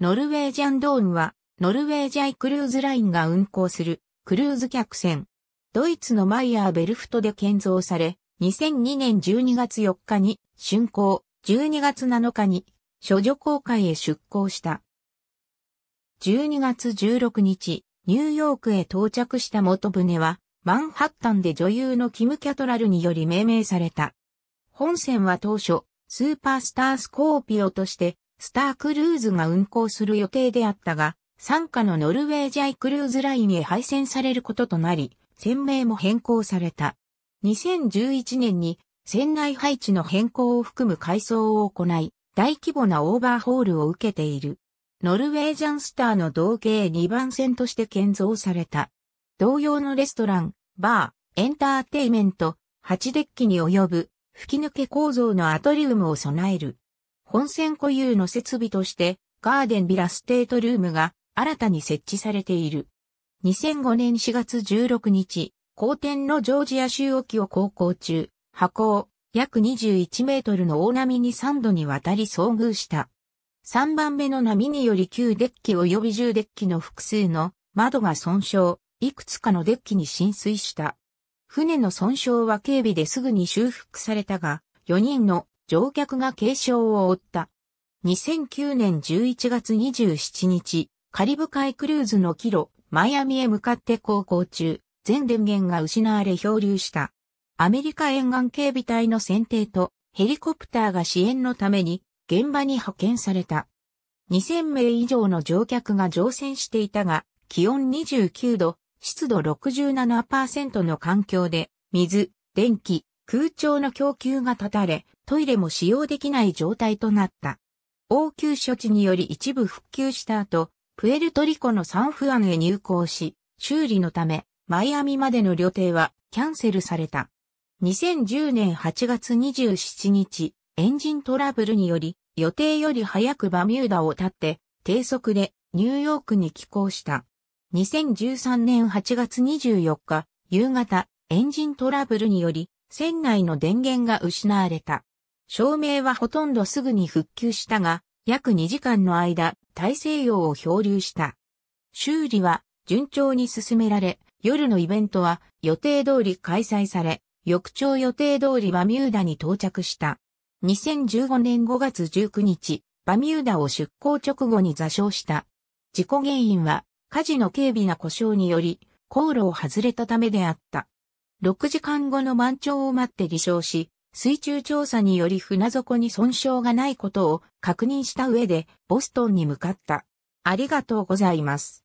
ノルウェージャンドーンは、ノルウェージャイクルーズラインが運航するクルーズ客船。ドイツのマイヤーベルフトで建造され、2002年12月4日に竣工、12月7日に諸女航海へ出港した。12月16日、ニューヨークへ到着した元船は、マンハッタンで女優のキム・キャトラルにより命名された。本船は当初、スーパースタースコーピオとしてスタークルーズが運航する予定であったが、参加のノルウェージャイクルーズラインへ配線されることとなり、船名も変更された。2011年に船内配置の変更を含む改装を行い、大規模なオーバーホールを受けている。ノルウェージャンスターの同型2番線として建造された。同様のレストラン、バー、エンターテイメント、8デッキに及ぶ吹き抜け構造のアトリウムを備える。本線固有の設備として、ガーデンビラステートルームが新たに設置されている。2005年4月16日、公天のジョージア州沖を航行中、波高、約21メートルの大波に3度にわたり遭遇した。3番目の波により9デッキ及び10デッキの複数の窓が損傷、いくつかのデッキに浸水した。船の損傷は警備ですぐに修復されたが、4人の乗客が軽傷を負った。2009年11月27日、カリブ海クルーズの帰路、マイアミへ向かって航行中、全電源が失われ漂流した。アメリカ沿岸警備隊の選定とヘリコプターが支援のために現場に派遣された。2000名以上の乗客が乗船していたが、気温29度、湿度67%の環境で、水、電気、空調の供給が断たれ、トイレも使用できない状態となった。応急処置により一部復旧した後、プエルトリコのサンフアンへ入港し、修理のため、マイアミまでの旅程はキャンセルされた。2010年8月27日、エンジントラブルにより、予定より早くバミューダを立って、低速でニューヨークに寄港した。2013年8月24日、夕方、エンジントラブルにより、船内の電源が失われた。照明はほとんどすぐに復旧したが、約2時間の間、大西洋を漂流した。修理は順調に進められ、夜のイベントは予定通り開催され、翌朝予定通りバミューダに到着した。2015年5月19日、バミューダを出港直後に座礁した。事故原因は、火事の軽微な故障により、航路を外れたためであった。6時間後の満潮を待って離礁し、水中調査により船底に損傷がないことを確認した上でボストンに向かった。ありがとうございます。